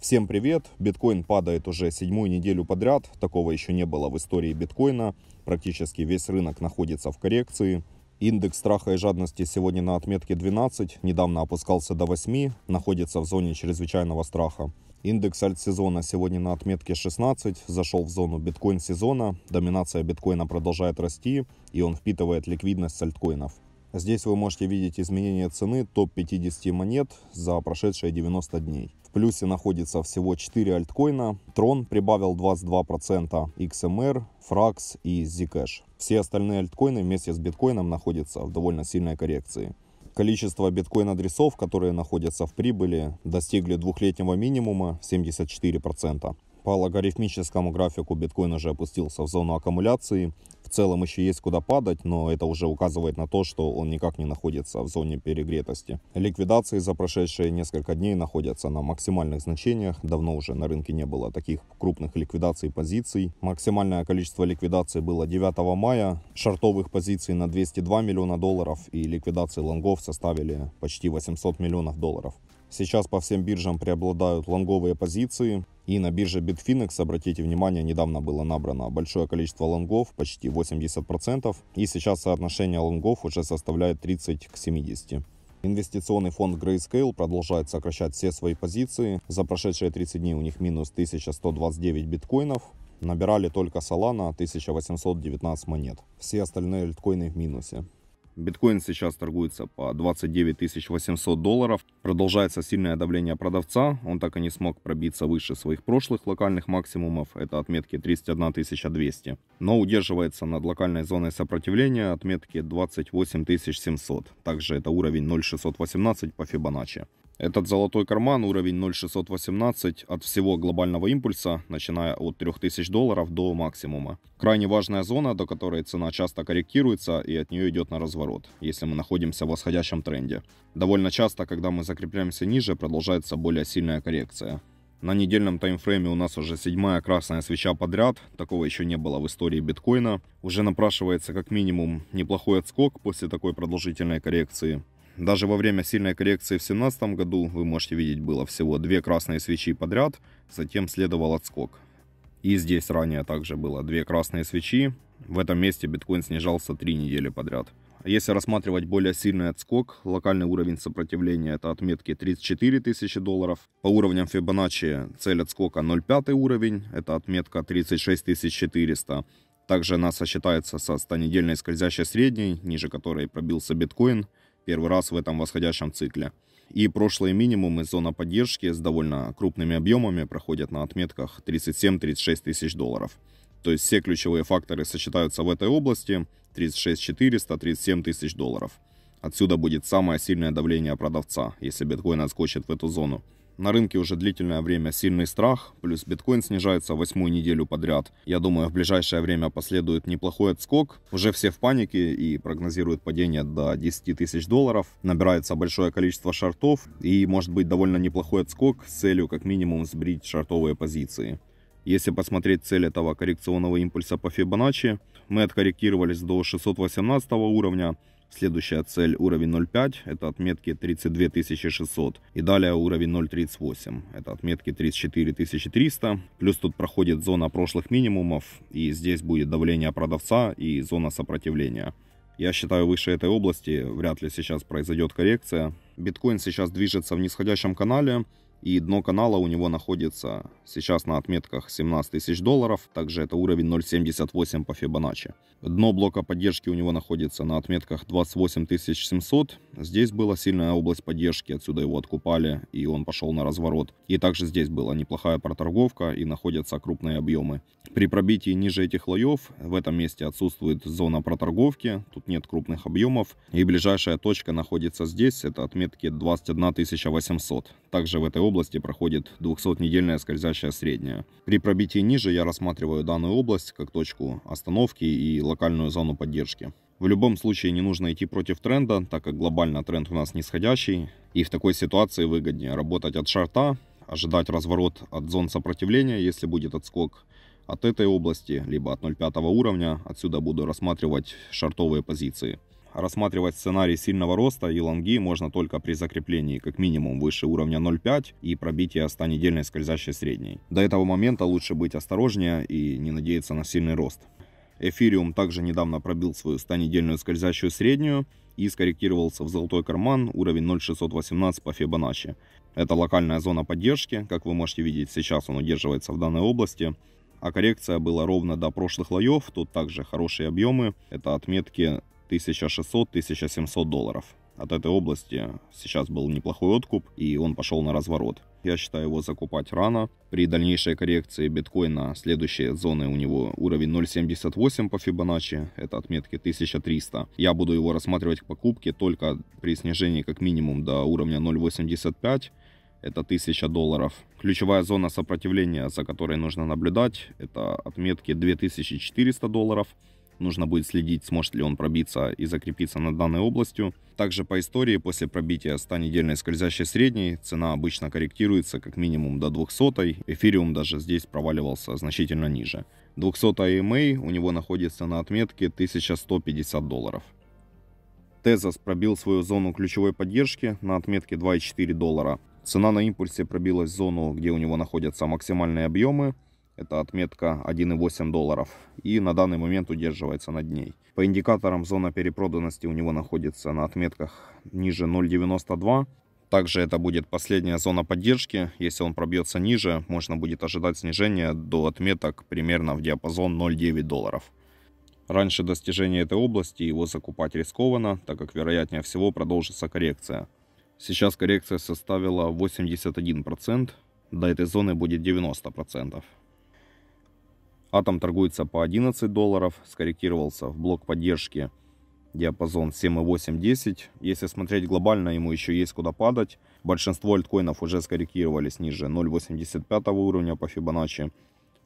Всем привет! Биткоин падает уже седьмую неделю подряд. Такого еще не было в истории биткоина. Практически весь рынок находится в коррекции. Индекс страха и жадности сегодня на отметке 12, недавно опускался до 8, находится в зоне чрезвычайного страха. Индекс альтсезона сегодня на отметке 16, зашел в зону биткоин-сезона, доминация биткоина продолжает расти, и он впитывает ликвидность альткоинов. Здесь вы можете видеть изменение цены топ-50 монет за прошедшие 90 дней. В плюсе находится всего 4 альткоина. Трон прибавил 22%, XMR, Frax и Zcash. Все остальные альткоины вместе с биткоином находятся в довольно сильной коррекции. Количество биткоин-адресов, которые находятся в прибыли, достигли двухлетнего минимума 74% по логарифмическому графику биткоин уже опустился в зону аккумуляции. В целом еще есть куда падать, но это уже указывает на то, что он никак не находится в зоне перегретости. Ликвидации за прошедшие несколько дней находятся на максимальных значениях. Давно уже на рынке не было таких крупных ликвидаций позиций. Максимальное количество ликвидаций было 9 мая. Шортовых позиций на 202 миллиона долларов и ликвидации лонгов составили почти 800 миллионов долларов. Сейчас по всем биржам преобладают лонговые позиции. И на бирже Bitfinex, обратите внимание, недавно было набрано большое количество лонгов, почти 80%. И сейчас соотношение лонгов уже составляет 30 к 70. Инвестиционный фонд Grayscale продолжает сокращать все свои позиции. За прошедшие 30 дней у них минус 1129 биткоинов. Набирали только Solana 1819 монет. Все остальные альткоины в минусе. Биткоин сейчас торгуется по 29 800 долларов. Продолжается сильное давление продавца. Он так и не смог пробиться выше своих прошлых локальных максимумов. Это отметки 31 200. Но удерживается над локальной зоной сопротивления отметки 28 700. Также это уровень 0,618 по Фибоначчи. Этот золотой карман, уровень 0,618 от всего глобального импульса, начиная от 3000 долларов до максимума. Крайне важная зона, до которой цена часто корректируется и от нее идет на разворот, если мы находимся в восходящем тренде. Довольно часто, когда мы закрепляемся ниже, продолжается более сильная коррекция. На недельном таймфрейме у нас уже седьмая красная свеча подряд, такого еще не было в истории биткоина. Уже напрашивается как минимум неплохой отскок после такой продолжительной коррекции. Даже во время сильной коррекции в 2017 году, вы можете видеть, было всего две красные свечи подряд, затем следовал отскок. И здесь ранее также было две красные свечи, в этом месте биткоин снижался три недели подряд. Если рассматривать более сильный отскок, локальный уровень сопротивления это отметки 34 тысячи долларов. По уровням Fibonacci цель отскока 0,5 уровень, это отметка 36 400. Также она сочетается со 100-недельной скользящей средней, ниже которой пробился биткоин первый раз в этом восходящем цикле. И прошлые минимумы зона поддержки с довольно крупными объемами проходят на отметках 37-36 тысяч долларов. То есть все ключевые факторы сочетаются в этой области 36 400, 37 тысяч долларов. Отсюда будет самое сильное давление продавца, если биткоин отскочит в эту зону. На рынке уже длительное время сильный страх, плюс биткоин снижается восьмую неделю подряд. Я думаю, в ближайшее время последует неплохой отскок. Уже все в панике и прогнозируют падение до 10 тысяч долларов. Набирается большое количество шартов и может быть довольно неплохой отскок с целью как минимум сбрить шартовые позиции. Если посмотреть цель этого коррекционного импульса по Fibonacci, мы откорректировались до 618 уровня, Следующая цель уровень 0.5, это отметки 32 600. И далее уровень 0.38, это отметки 34 300. Плюс тут проходит зона прошлых минимумов, и здесь будет давление продавца и зона сопротивления. Я считаю, выше этой области вряд ли сейчас произойдет коррекция. Биткоин сейчас движется в нисходящем канале, и дно канала у него находится сейчас на отметках 17 тысяч долларов, также это уровень 0.78 по Фибоначчи. Дно блока поддержки у него находится на отметках 28 700. Здесь была сильная область поддержки, отсюда его откупали, и он пошел на разворот. И также здесь была неплохая проторговка, и находятся крупные объемы. При пробитии ниже этих слоев в этом месте отсутствует зона проторговки, тут нет крупных объемов, и ближайшая точка находится здесь, это отметки 21 800. Также в этой области проходит 200-недельная скользящая средняя. При пробитии ниже я рассматриваю данную область как точку остановки и локальную зону поддержки. В любом случае не нужно идти против тренда, так как глобально тренд у нас нисходящий. И в такой ситуации выгоднее работать от шарта, ожидать разворот от зон сопротивления, если будет отскок от этой области, либо от 0,5 уровня. Отсюда буду рассматривать шартовые позиции рассматривать сценарий сильного роста и лонги можно только при закреплении как минимум выше уровня 0,5 и пробитии 100-недельной скользящей средней. До этого момента лучше быть осторожнее и не надеяться на сильный рост. Эфириум также недавно пробил свою 100-недельную скользящую среднюю и скорректировался в золотой карман уровень 0,618 по Фибоначчи. Это локальная зона поддержки, как вы можете видеть, сейчас он удерживается в данной области. А коррекция была ровно до прошлых лоев, тут также хорошие объемы, это отметки 1600-1700 долларов. От этой области сейчас был неплохой откуп, и он пошел на разворот. Я считаю его закупать рано. При дальнейшей коррекции биткоина следующие зоны у него уровень 0.78 по Фибоначчи, это отметки 1300. Я буду его рассматривать к покупке только при снижении как минимум до уровня 0.85 это 1000 долларов. Ключевая зона сопротивления, за которой нужно наблюдать, это отметки 2400 долларов. Нужно будет следить, сможет ли он пробиться и закрепиться над данной областью. Также по истории после пробития 100 недельной скользящей средней цена обычно корректируется как минимум до 200. Эфириум даже здесь проваливался значительно ниже. 200 AMA эм у него находится на отметке 1150 долларов. Тезос пробил свою зону ключевой поддержки на отметке 2,4 доллара. Цена на импульсе пробилась в зону, где у него находятся максимальные объемы – это отметка 1,8 долларов и на данный момент удерживается над ней. По индикаторам зона перепроданности у него находится на отметках ниже 0,92. Также это будет последняя зона поддержки. Если он пробьется ниже, можно будет ожидать снижения до отметок примерно в диапазон 0,9 долларов. Раньше достижения этой области его закупать рискованно, так как вероятнее всего продолжится коррекция. Сейчас коррекция составила 81%, до этой зоны будет 90%. Атом торгуется по 11 долларов, скорректировался в блок поддержки диапазон 7,8-10. Если смотреть глобально, ему еще есть куда падать. Большинство альткоинов уже скорректировались ниже 0,85 уровня по Fibonacci.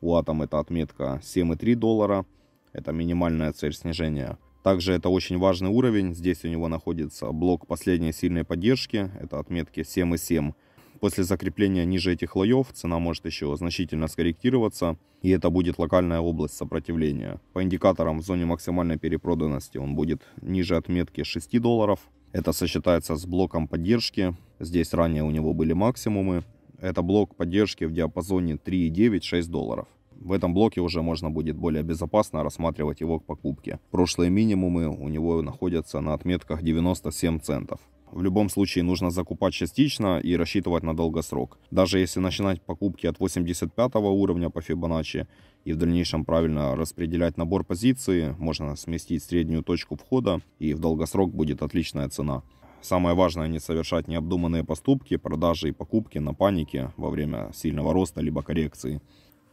У Атом это отметка 7,3 доллара. Это минимальная цель снижения. Также это очень важный уровень. Здесь у него находится блок последней сильной поддержки. Это отметки 7,7. После закрепления ниже этих лоев цена может еще значительно скорректироваться, и это будет локальная область сопротивления. По индикаторам в зоне максимальной перепроданности он будет ниже отметки 6 долларов. Это сочетается с блоком поддержки. Здесь ранее у него были максимумы. Это блок поддержки в диапазоне 3,9-6 долларов. В этом блоке уже можно будет более безопасно рассматривать его к покупке. Прошлые минимумы у него находятся на отметках 97 центов в любом случае нужно закупать частично и рассчитывать на долгосрок. Даже если начинать покупки от 85 уровня по Fibonacci и в дальнейшем правильно распределять набор позиций, можно сместить среднюю точку входа и в долгосрок будет отличная цена. Самое важное не совершать необдуманные поступки, продажи и покупки на панике во время сильного роста либо коррекции.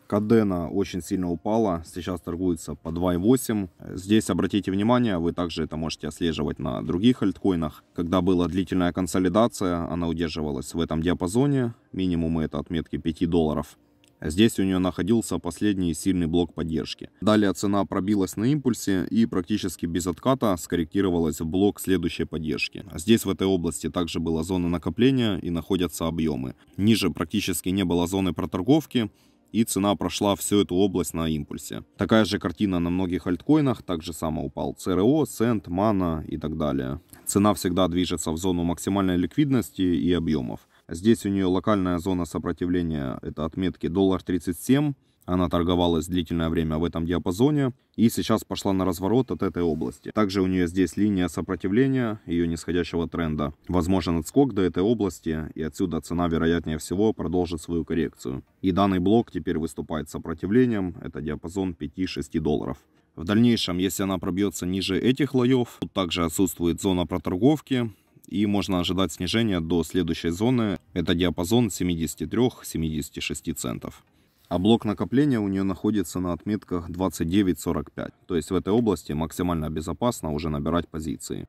Кадена очень сильно упала, сейчас торгуется по 2,8. Здесь обратите внимание, вы также это можете отслеживать на других альткоинах. Когда была длительная консолидация, она удерживалась в этом диапазоне, минимумы это отметки 5 долларов. Здесь у нее находился последний сильный блок поддержки. Далее цена пробилась на импульсе и практически без отката скорректировалась в блок следующей поддержки. Здесь в этой области также была зона накопления и находятся объемы. Ниже практически не было зоны проторговки, и цена прошла всю эту область на импульсе. Такая же картина на многих альткоинах, также само упал CRO, Cent, Mana и так далее. Цена всегда движется в зону максимальной ликвидности и объемов. Здесь у нее локальная зона сопротивления, это отметки доллар 37, она торговалась длительное время в этом диапазоне и сейчас пошла на разворот от этой области. Также у нее здесь линия сопротивления ее нисходящего тренда. Возможен отскок до этой области и отсюда цена вероятнее всего продолжит свою коррекцию. И данный блок теперь выступает сопротивлением, это диапазон 5-6 долларов. В дальнейшем, если она пробьется ниже этих лоев, тут также отсутствует зона проторговки, и можно ожидать снижения до следующей зоны, это диапазон 73-76 центов. А блок накопления у нее находится на отметках 29.45. То есть в этой области максимально безопасно уже набирать позиции.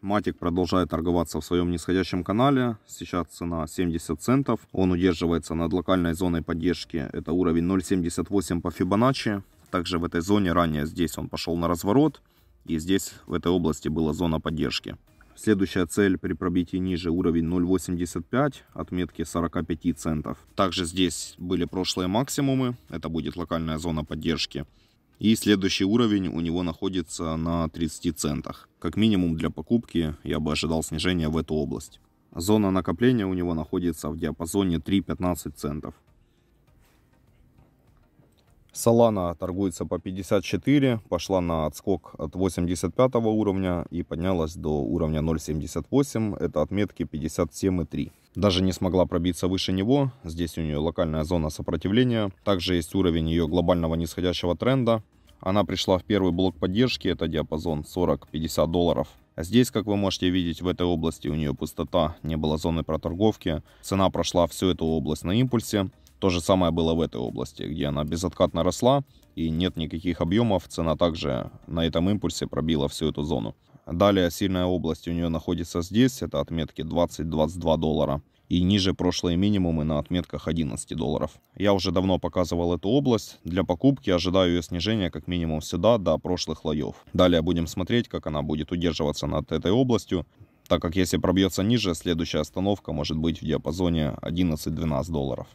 Матик продолжает торговаться в своем нисходящем канале. Сейчас цена 70 центов. Он удерживается над локальной зоной поддержки. Это уровень 0.78 по Фибоначчи. Также в этой зоне ранее здесь он пошел на разворот. И здесь в этой области была зона поддержки. Следующая цель при пробитии ниже уровень 0.85, отметки 45 центов. Также здесь были прошлые максимумы, это будет локальная зона поддержки. И следующий уровень у него находится на 30 центах. Как минимум для покупки я бы ожидал снижения в эту область. Зона накопления у него находится в диапазоне 3-15 центов. Солана торгуется по 54, пошла на отскок от 85 уровня и поднялась до уровня 0.78, это отметки 57,3. Даже не смогла пробиться выше него, здесь у нее локальная зона сопротивления, также есть уровень ее глобального нисходящего тренда. Она пришла в первый блок поддержки, это диапазон 40-50 долларов. А здесь, как вы можете видеть, в этой области у нее пустота, не было зоны проторговки. Цена прошла всю эту область на импульсе. То же самое было в этой области, где она безоткатно росла и нет никаких объемов, цена также на этом импульсе пробила всю эту зону. Далее сильная область у нее находится здесь, это отметки 20-22 доллара. И ниже прошлые минимумы на отметках 11 долларов. Я уже давно показывал эту область. Для покупки ожидаю ее снижения как минимум сюда до прошлых лоев. Далее будем смотреть, как она будет удерживаться над этой областью. Так как если пробьется ниже, следующая остановка может быть в диапазоне 11-12 долларов.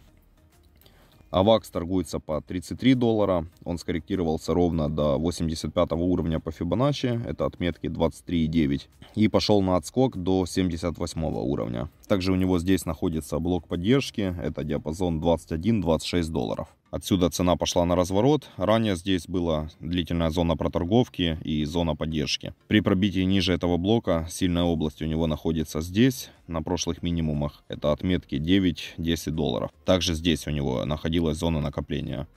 АВАКС торгуется по 33 доллара. Он скорректировался ровно до 85 уровня по Фибоначчи. Это отметки 23,9. И пошел на отскок до 78 уровня. Также у него здесь находится блок поддержки. Это диапазон 21-26 долларов. Отсюда цена пошла на разворот. Ранее здесь была длительная зона проторговки и зона поддержки. При пробитии ниже этого блока сильная область у него находится здесь, на прошлых минимумах. Это отметки 9-10 долларов. Также здесь у него находилась зона накопления.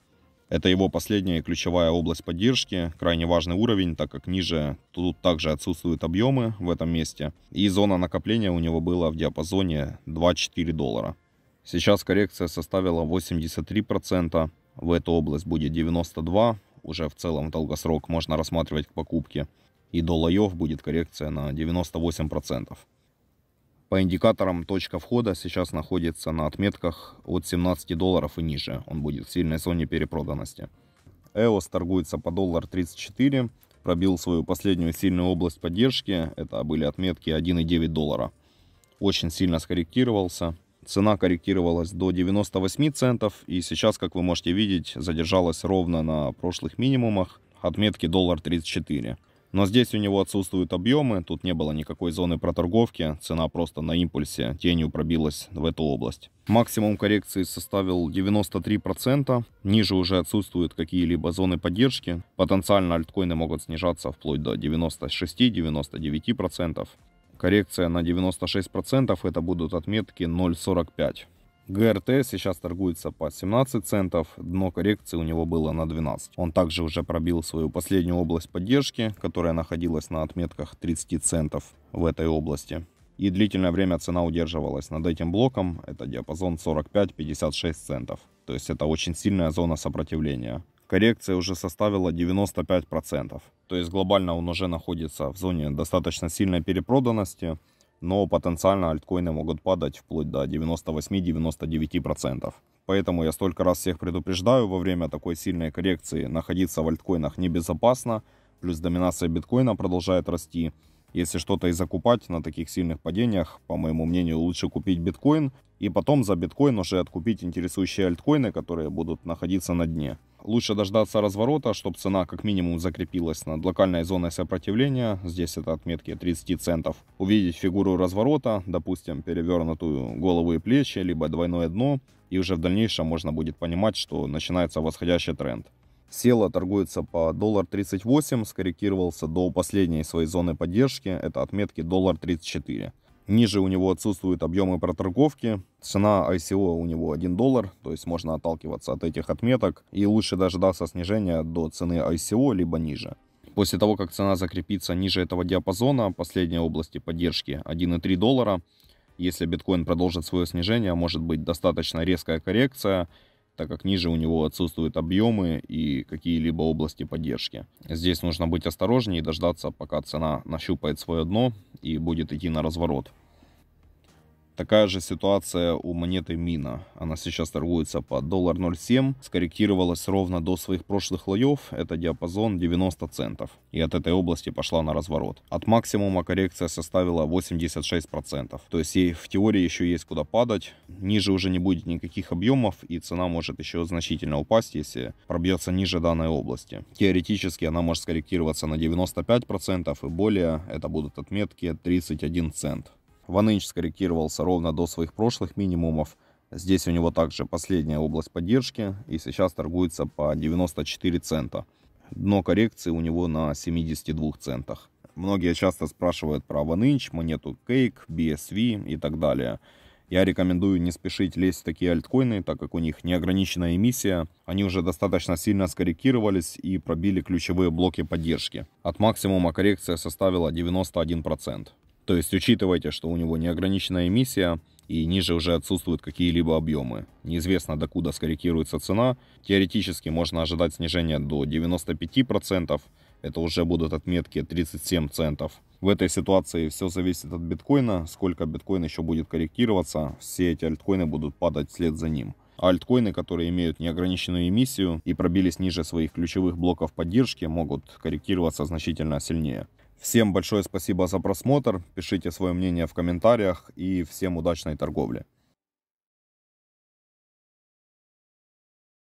Это его последняя ключевая область поддержки, крайне важный уровень, так как ниже тут также отсутствуют объемы в этом месте. И зона накопления у него была в диапазоне 2-4 доллара. Сейчас коррекция составила 83%, в эту область будет 92%, уже в целом долгосрок можно рассматривать к покупке. И до лоев будет коррекция на 98%. По индикаторам точка входа сейчас находится на отметках от 17 долларов и ниже. Он будет в сильной зоне перепроданности. EOS торгуется по доллар 34, пробил свою последнюю сильную область поддержки. Это были отметки 1,9 доллара. Очень сильно скорректировался. Цена корректировалась до 98 центов и сейчас, как вы можете видеть, задержалась ровно на прошлых минимумах отметки доллар 34. Но здесь у него отсутствуют объемы, тут не было никакой зоны проторговки, цена просто на импульсе тенью пробилась в эту область. Максимум коррекции составил 93%, ниже уже отсутствуют какие-либо зоны поддержки, потенциально альткоины могут снижаться вплоть до 96-99%. Коррекция на 96%, это будут отметки 0.45. ГРТ сейчас торгуется по 17 центов, дно коррекции у него было на 12. Он также уже пробил свою последнюю область поддержки, которая находилась на отметках 30 центов в этой области. И длительное время цена удерживалась над этим блоком, это диапазон 45-56 центов. То есть это очень сильная зона сопротивления коррекция уже составила 95%. То есть глобально он уже находится в зоне достаточно сильной перепроданности, но потенциально альткоины могут падать вплоть до 98-99%. Поэтому я столько раз всех предупреждаю, во время такой сильной коррекции находиться в альткоинах небезопасно, плюс доминация биткоина продолжает расти. Если что-то и закупать на таких сильных падениях, по моему мнению, лучше купить биткоин и потом за биткоин уже откупить интересующие альткоины, которые будут находиться на дне. Лучше дождаться разворота, чтобы цена как минимум закрепилась над локальной зоной сопротивления, здесь это отметки 30 центов. Увидеть фигуру разворота, допустим, перевернутую голову и плечи, либо двойное дно, и уже в дальнейшем можно будет понимать, что начинается восходящий тренд. Село торгуется по доллар 38, скорректировался до последней своей зоны поддержки, это отметки доллар 34. Ниже у него отсутствуют объемы проторговки. Цена ICO у него 1 доллар, то есть можно отталкиваться от этих отметок. И лучше дождаться снижения до цены ICO, либо ниже. После того, как цена закрепится ниже этого диапазона, последней области поддержки 1,3 доллара, если биткоин продолжит свое снижение, может быть достаточно резкая коррекция – так как ниже у него отсутствуют объемы и какие-либо области поддержки. Здесь нужно быть осторожнее и дождаться, пока цена нащупает свое дно и будет идти на разворот. Такая же ситуация у монеты Мина. Она сейчас торгуется по доллар 0,7, скорректировалась ровно до своих прошлых лоев, это диапазон 90 центов, и от этой области пошла на разворот. От максимума коррекция составила 86%, то есть ей в теории еще есть куда падать, ниже уже не будет никаких объемов, и цена может еще значительно упасть, если пробьется ниже данной области. Теоретически она может скорректироваться на 95% и более, это будут отметки 31 цент. Ваныч скорректировался ровно до своих прошлых минимумов. Здесь у него также последняя область поддержки и сейчас торгуется по 94 цента. Дно коррекции у него на 72 центах. Многие часто спрашивают про Ваныч, монету Cake, BSV и так далее. Я рекомендую не спешить лезть в такие альткоины, так как у них неограниченная эмиссия. Они уже достаточно сильно скорректировались и пробили ключевые блоки поддержки. От максимума коррекция составила 91%. То есть учитывайте, что у него неограниченная эмиссия, и ниже уже отсутствуют какие-либо объемы. Неизвестно, докуда скорректируется цена. Теоретически можно ожидать снижения до 95%. Это уже будут отметки 37 центов. В этой ситуации все зависит от биткоина. Сколько биткоин еще будет корректироваться, все эти альткоины будут падать вслед за ним. А альткоины, которые имеют неограниченную эмиссию и пробились ниже своих ключевых блоков поддержки, могут корректироваться значительно сильнее. Всем большое спасибо за просмотр, пишите свое мнение в комментариях и всем удачной торговли.